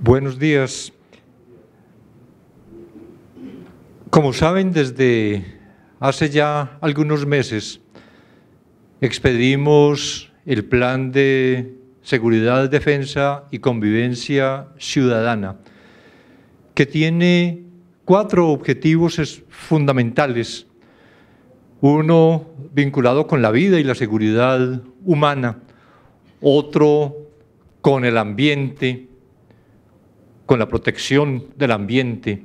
Buenos días. Como saben, desde hace ya algunos meses expedimos el plan de seguridad, defensa y convivencia ciudadana, que tiene cuatro objetivos fundamentales. Uno vinculado con la vida y la seguridad humana, otro con el ambiente, con la protección del ambiente,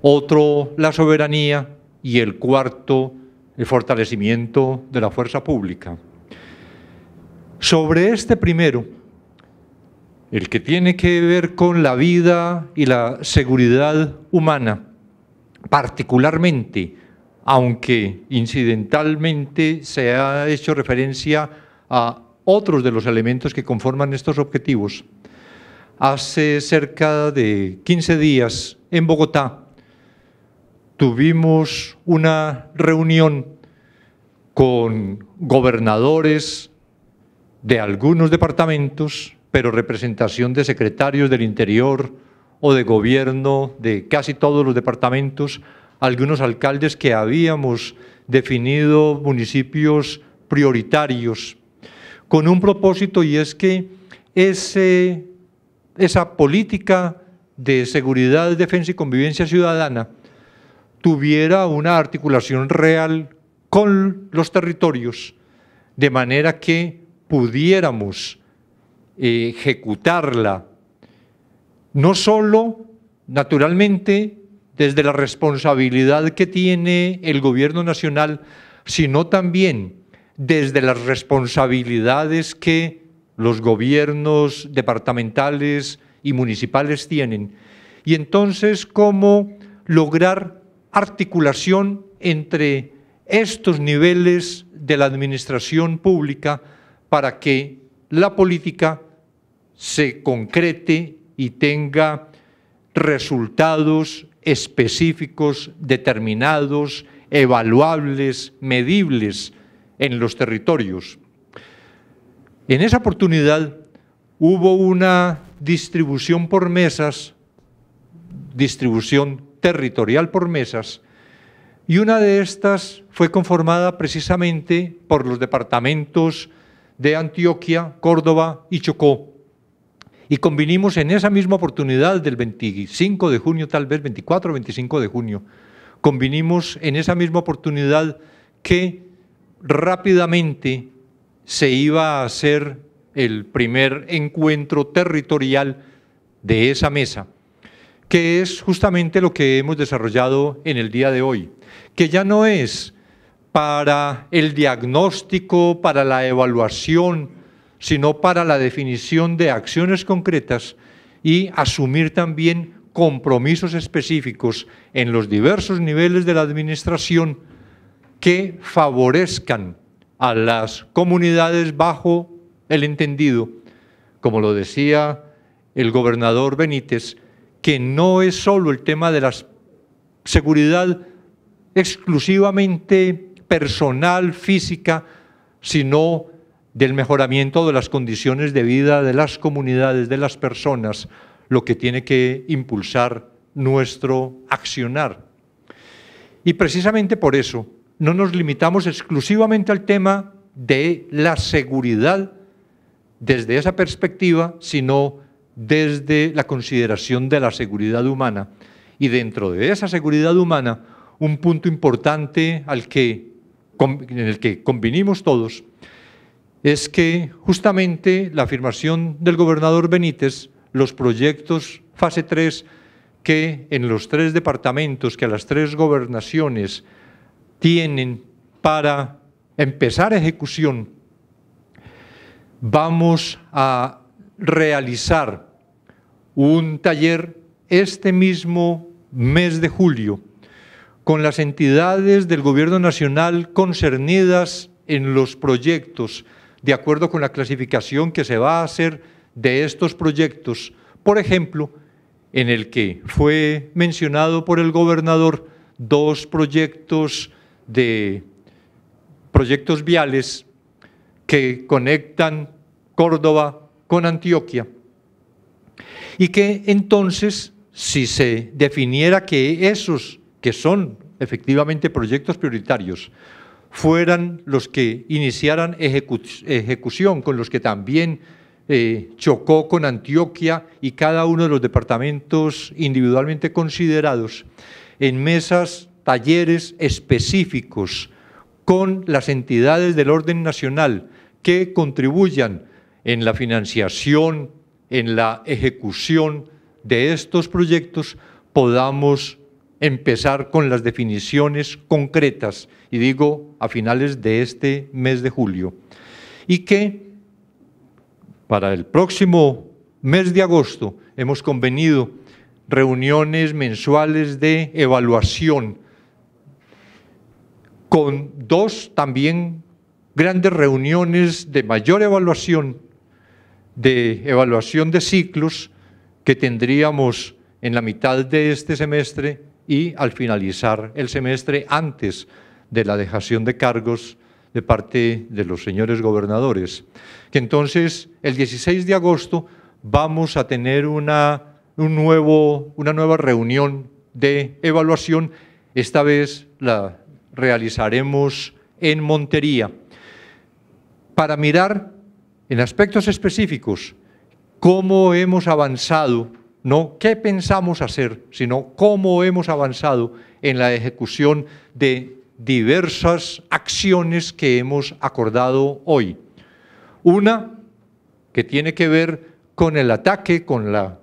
otro la soberanía y el cuarto el fortalecimiento de la fuerza pública. Sobre este primero, el que tiene que ver con la vida y la seguridad humana, particularmente, aunque incidentalmente se ha hecho referencia a otros de los elementos que conforman estos objetivos, hace cerca de 15 días en Bogotá tuvimos una reunión con gobernadores de algunos departamentos, pero representación de secretarios del interior o de gobierno de casi todos los departamentos, algunos alcaldes que habíamos definido municipios prioritarios, con un propósito y es que ese esa política de seguridad, defensa y convivencia ciudadana tuviera una articulación real con los territorios, de manera que pudiéramos eh, ejecutarla, no solo, naturalmente, desde la responsabilidad que tiene el gobierno nacional, sino también desde las responsabilidades que los gobiernos departamentales y municipales tienen. Y entonces, ¿cómo lograr articulación entre estos niveles de la administración pública para que la política se concrete y tenga resultados específicos, determinados, evaluables, medibles en los territorios. En esa oportunidad hubo una distribución por mesas, distribución territorial por mesas, y una de estas fue conformada precisamente por los departamentos de Antioquia, Córdoba y Chocó. Y convinimos en esa misma oportunidad del 25 de junio, tal vez 24 o 25 de junio, convinimos en esa misma oportunidad que rápidamente se iba a hacer el primer encuentro territorial de esa mesa, que es justamente lo que hemos desarrollado en el día de hoy, que ya no es para el diagnóstico, para la evaluación, sino para la definición de acciones concretas y asumir también compromisos específicos en los diversos niveles de la administración que favorezcan a las comunidades bajo el entendido, como lo decía el gobernador Benítez, que no es solo el tema de la seguridad exclusivamente personal, física, sino del mejoramiento de las condiciones de vida de las comunidades, de las personas, lo que tiene que impulsar nuestro accionar. Y precisamente por eso no nos limitamos exclusivamente al tema de la seguridad desde esa perspectiva, sino desde la consideración de la seguridad humana. Y dentro de esa seguridad humana, un punto importante al que, en el que convinimos todos es que justamente la afirmación del gobernador Benítez, los proyectos fase 3 que en los tres departamentos, que a las tres gobernaciones tienen para empezar ejecución, vamos a realizar un taller este mismo mes de julio con las entidades del Gobierno Nacional concernidas en los proyectos, de acuerdo con la clasificación que se va a hacer de estos proyectos. Por ejemplo, en el que fue mencionado por el gobernador dos proyectos de proyectos viales que conectan Córdoba con Antioquia. Y que entonces, si se definiera que esos que son efectivamente proyectos prioritarios fueran los que iniciaran ejecución, con los que también eh, chocó con Antioquia y cada uno de los departamentos individualmente considerados en mesas talleres específicos con las entidades del orden nacional que contribuyan en la financiación, en la ejecución de estos proyectos, podamos empezar con las definiciones concretas, y digo a finales de este mes de julio, y que para el próximo mes de agosto hemos convenido reuniones mensuales de evaluación con dos también grandes reuniones de mayor evaluación, de evaluación de ciclos que tendríamos en la mitad de este semestre y al finalizar el semestre antes de la dejación de cargos de parte de los señores gobernadores. Que entonces el 16 de agosto vamos a tener una, un una nueva reunión de evaluación, esta vez la realizaremos en Montería, para mirar en aspectos específicos cómo hemos avanzado, no qué pensamos hacer, sino cómo hemos avanzado en la ejecución de diversas acciones que hemos acordado hoy. Una que tiene que ver con el ataque, con la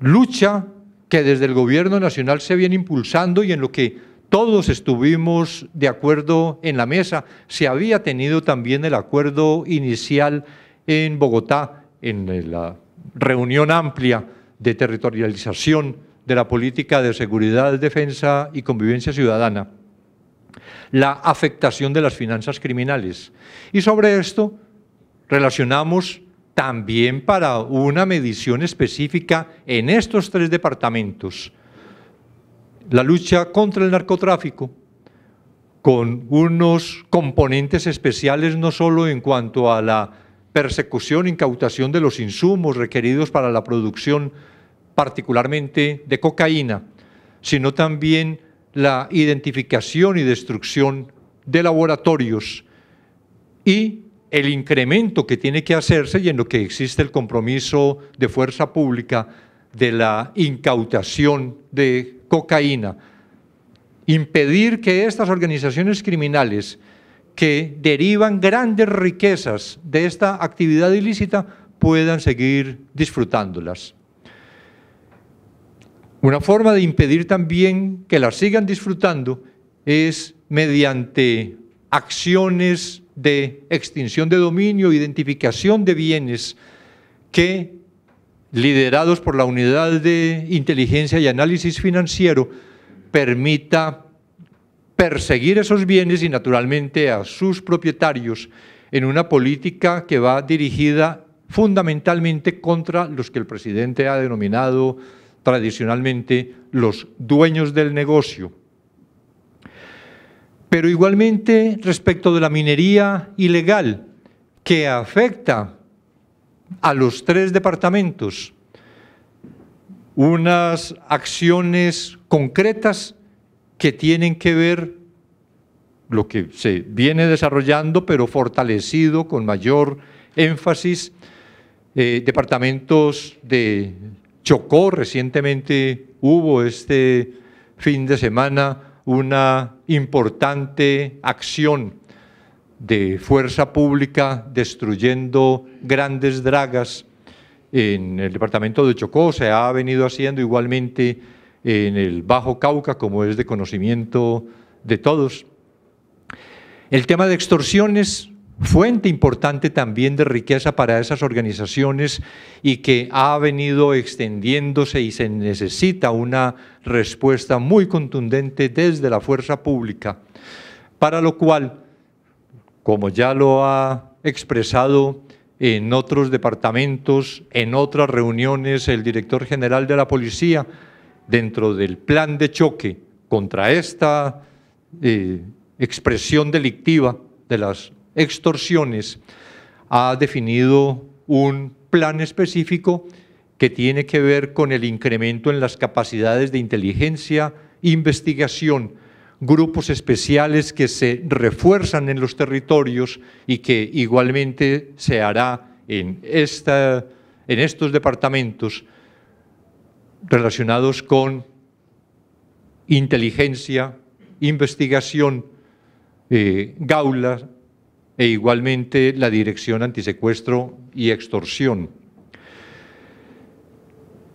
lucha que desde el Gobierno Nacional se viene impulsando y en lo que todos estuvimos de acuerdo en la mesa. Se había tenido también el acuerdo inicial en Bogotá, en la reunión amplia de territorialización de la política de seguridad, defensa y convivencia ciudadana, la afectación de las finanzas criminales. Y sobre esto relacionamos también para una medición específica en estos tres departamentos la lucha contra el narcotráfico con unos componentes especiales no solo en cuanto a la persecución, e incautación de los insumos requeridos para la producción particularmente de cocaína, sino también la identificación y destrucción de laboratorios y el incremento que tiene que hacerse y en lo que existe el compromiso de fuerza pública de la incautación de cocaína. Impedir que estas organizaciones criminales que derivan grandes riquezas de esta actividad ilícita puedan seguir disfrutándolas. Una forma de impedir también que las sigan disfrutando es mediante acciones de extinción de dominio, identificación de bienes que liderados por la Unidad de Inteligencia y Análisis Financiero, permita perseguir esos bienes y naturalmente a sus propietarios en una política que va dirigida fundamentalmente contra los que el presidente ha denominado tradicionalmente los dueños del negocio. Pero igualmente respecto de la minería ilegal, que afecta a los tres departamentos unas acciones concretas que tienen que ver lo que se viene desarrollando, pero fortalecido con mayor énfasis, eh, departamentos de Chocó, recientemente hubo este fin de semana una importante acción de fuerza pública destruyendo grandes dragas. En el departamento de Chocó se ha venido haciendo igualmente en el Bajo Cauca, como es de conocimiento de todos. El tema de extorsiones, fuente importante también de riqueza para esas organizaciones y que ha venido extendiéndose y se necesita una respuesta muy contundente desde la fuerza pública, para lo cual como ya lo ha expresado en otros departamentos, en otras reuniones, el director general de la policía, dentro del plan de choque contra esta eh, expresión delictiva de las extorsiones, ha definido un plan específico que tiene que ver con el incremento en las capacidades de inteligencia, investigación grupos especiales que se refuerzan en los territorios y que igualmente se hará en, en estos departamentos relacionados con inteligencia, investigación, eh, gaula e igualmente la dirección antisecuestro y extorsión.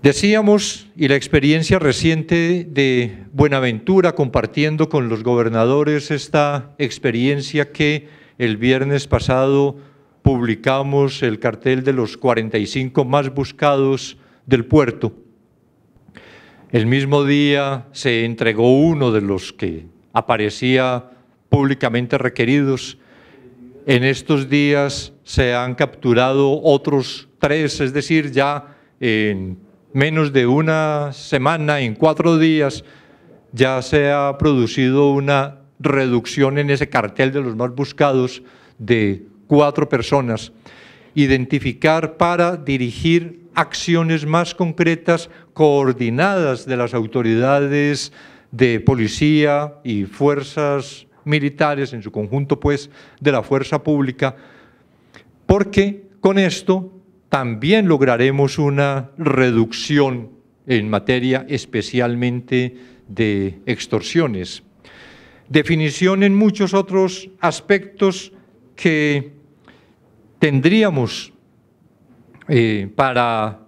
Decíamos, y la experiencia reciente de Buenaventura compartiendo con los gobernadores esta experiencia que el viernes pasado publicamos el cartel de los 45 más buscados del puerto. El mismo día se entregó uno de los que aparecía públicamente requeridos. En estos días se han capturado otros tres, es decir, ya en menos de una semana, en cuatro días, ya se ha producido una reducción en ese cartel de los más buscados de cuatro personas. Identificar para dirigir acciones más concretas, coordinadas de las autoridades de policía y fuerzas militares, en su conjunto pues de la fuerza pública, porque con esto también lograremos una reducción en materia especialmente de extorsiones. Definición en muchos otros aspectos que tendríamos eh, para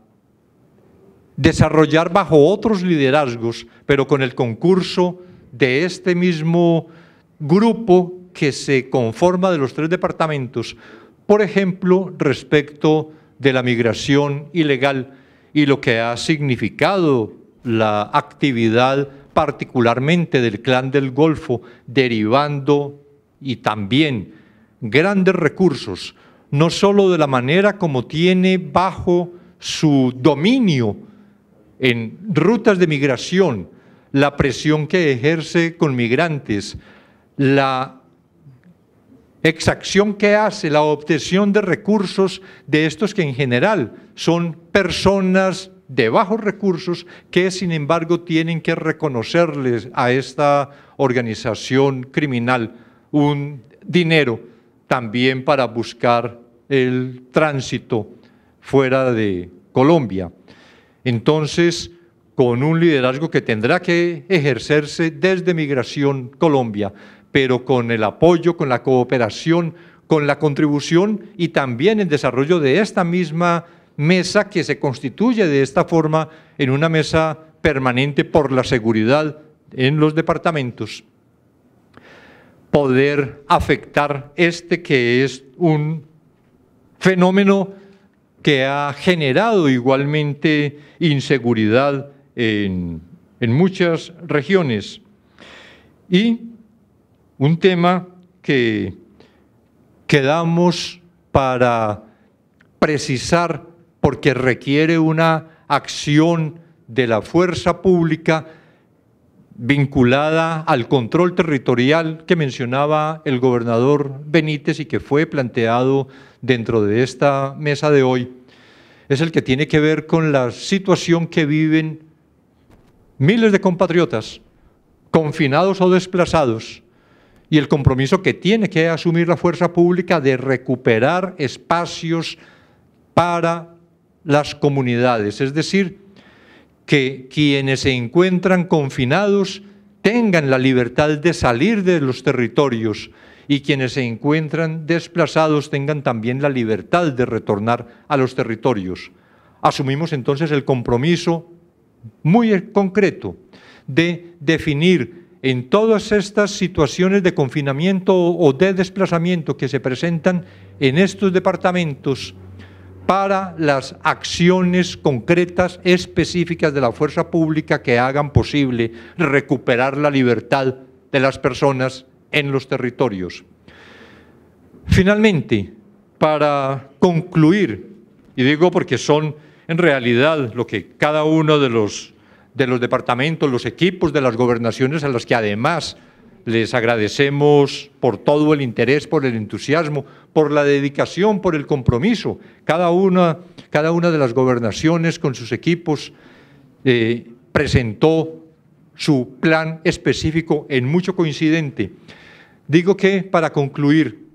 desarrollar bajo otros liderazgos, pero con el concurso de este mismo grupo que se conforma de los tres departamentos, por ejemplo, respecto de la migración ilegal y lo que ha significado la actividad particularmente del clan del Golfo, derivando y también grandes recursos, no solo de la manera como tiene bajo su dominio en rutas de migración, la presión que ejerce con migrantes, la exacción que hace la obtención de recursos de estos que en general son personas de bajos recursos que sin embargo tienen que reconocerles a esta organización criminal un dinero también para buscar el tránsito fuera de Colombia. Entonces, con un liderazgo que tendrá que ejercerse desde Migración Colombia, pero con el apoyo, con la cooperación, con la contribución y también el desarrollo de esta misma mesa que se constituye de esta forma en una mesa permanente por la seguridad en los departamentos, poder afectar este que es un fenómeno que ha generado igualmente inseguridad en, en muchas regiones. Y un tema que quedamos para precisar porque requiere una acción de la fuerza pública vinculada al control territorial que mencionaba el gobernador Benítez y que fue planteado dentro de esta mesa de hoy, es el que tiene que ver con la situación que viven miles de compatriotas confinados o desplazados y el compromiso que tiene que asumir la fuerza pública de recuperar espacios para las comunidades, es decir, que quienes se encuentran confinados tengan la libertad de salir de los territorios y quienes se encuentran desplazados tengan también la libertad de retornar a los territorios. Asumimos entonces el compromiso muy concreto de definir en todas estas situaciones de confinamiento o de desplazamiento que se presentan en estos departamentos para las acciones concretas, específicas de la fuerza pública que hagan posible recuperar la libertad de las personas en los territorios. Finalmente, para concluir, y digo porque son en realidad lo que cada uno de los de los departamentos, los equipos de las gobernaciones a las que además les agradecemos por todo el interés, por el entusiasmo, por la dedicación, por el compromiso. Cada una, cada una de las gobernaciones con sus equipos eh, presentó su plan específico en mucho coincidente. Digo que, para concluir,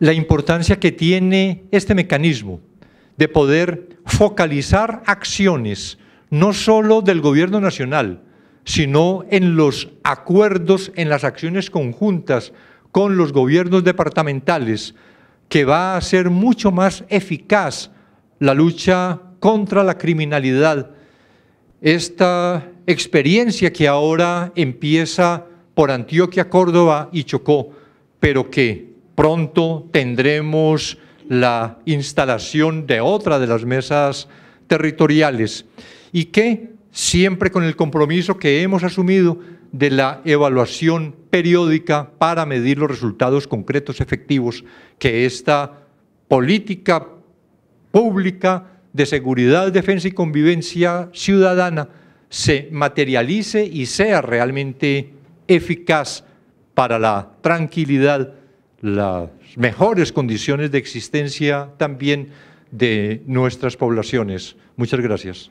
la importancia que tiene este mecanismo de poder focalizar acciones no solo del gobierno nacional, sino en los acuerdos, en las acciones conjuntas con los gobiernos departamentales, que va a ser mucho más eficaz la lucha contra la criminalidad. Esta experiencia que ahora empieza por Antioquia, Córdoba y Chocó, pero que pronto tendremos la instalación de otra de las mesas territoriales y que siempre con el compromiso que hemos asumido de la evaluación periódica para medir los resultados concretos efectivos que esta política pública de seguridad, defensa y convivencia ciudadana se materialice y sea realmente eficaz para la tranquilidad, las mejores condiciones de existencia también de nuestras poblaciones. Muchas gracias.